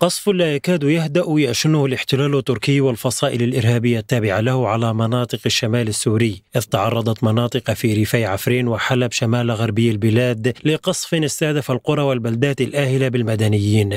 قصف لا يكاد يهدأ يشنه الاحتلال التركي والفصائل الإرهابية التابعة له على مناطق الشمال السوري إذ تعرضت مناطق في ريفي عفرين وحلب شمال غربي البلاد لقصف استهدف القرى والبلدات الآهلة بالمدنيين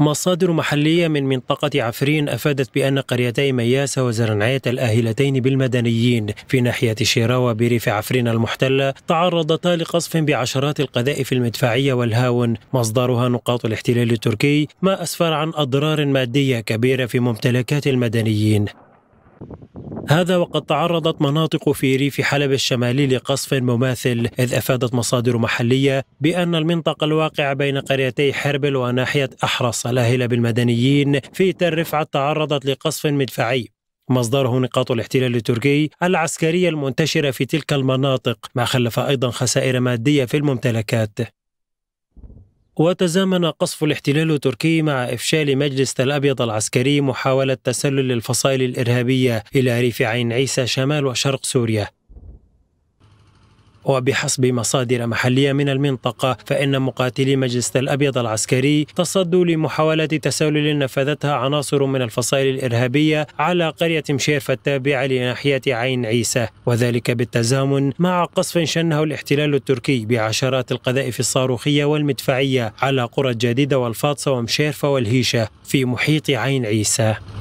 مصادر محلية من منطقة عفرين أفادت بأن قريتي مياسة وزرنعية الآهلتين بالمدنيين في ناحية شيراوة بريف عفرين المحتلة تعرضتا لقصف بعشرات القذائف المدفعية والهاون مصدرها نقاط الاحتلال التركي ما أسفر عن أضرار مادية كبيرة في ممتلكات المدنيين هذا وقد تعرضت مناطق في ريف حلب الشمالي لقصف مماثل إذ أفادت مصادر محلية بأن المنطقة الواقعة بين قريتي حربل وناحية أحرص الأهلة بالمدنيين في تل رفعت تعرضت لقصف مدفعي مصدره نقاط الاحتلال التركي العسكرية المنتشرة في تلك المناطق ما خلف أيضا خسائر مادية في الممتلكات وتزامن قصف الاحتلال التركي مع إفشال مجلس الأبيض العسكري محاولة تسلل الفصائل الإرهابية إلى ريف عين عيسى شمال وشرق سوريا وبحسب مصادر محلية من المنطقة فإن مقاتلي مجلس الأبيض العسكري تصدوا لمحاولات تسلل نفذتها عناصر من الفصائل الإرهابية على قرية مشيرفة التابعة لناحية عين عيسى وذلك بالتزامن مع قصف شنه الاحتلال التركي بعشرات القذائف الصاروخية والمدفعية على قرى الجديدة والفاطسة ومشيرفة والهيشة في محيط عين عيسى